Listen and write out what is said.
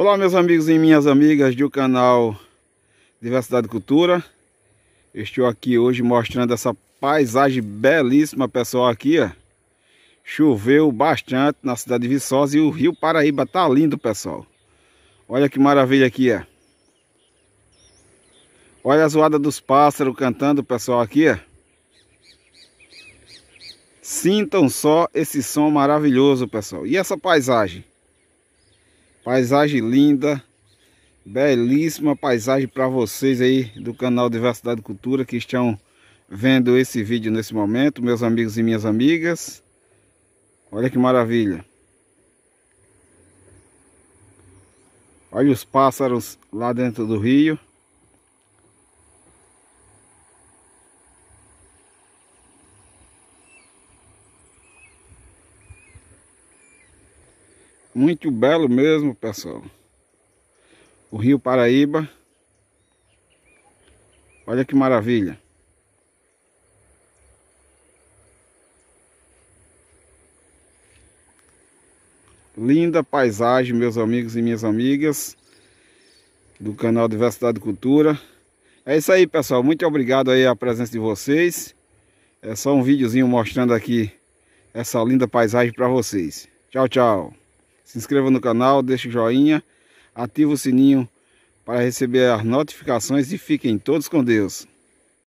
Olá meus amigos e minhas amigas do canal Diversidade Cultura Estou aqui hoje mostrando essa paisagem belíssima pessoal aqui ó. Choveu bastante na cidade de Viçosa e o rio Paraíba tá lindo pessoal Olha que maravilha aqui ó. Olha a zoada dos pássaros cantando pessoal aqui ó. Sintam só esse som maravilhoso pessoal E essa paisagem Paisagem linda, belíssima paisagem para vocês aí do canal Diversidade Cultura que estão vendo esse vídeo nesse momento, meus amigos e minhas amigas. Olha que maravilha. Olha os pássaros lá dentro do rio. Muito belo mesmo, pessoal. O Rio Paraíba. Olha que maravilha. Linda paisagem, meus amigos e minhas amigas do canal Diversidade e Cultura. É isso aí, pessoal. Muito obrigado aí a presença de vocês. É só um videozinho mostrando aqui essa linda paisagem para vocês. Tchau, tchau se inscreva no canal, deixe o joinha, ative o sininho para receber as notificações e fiquem todos com Deus.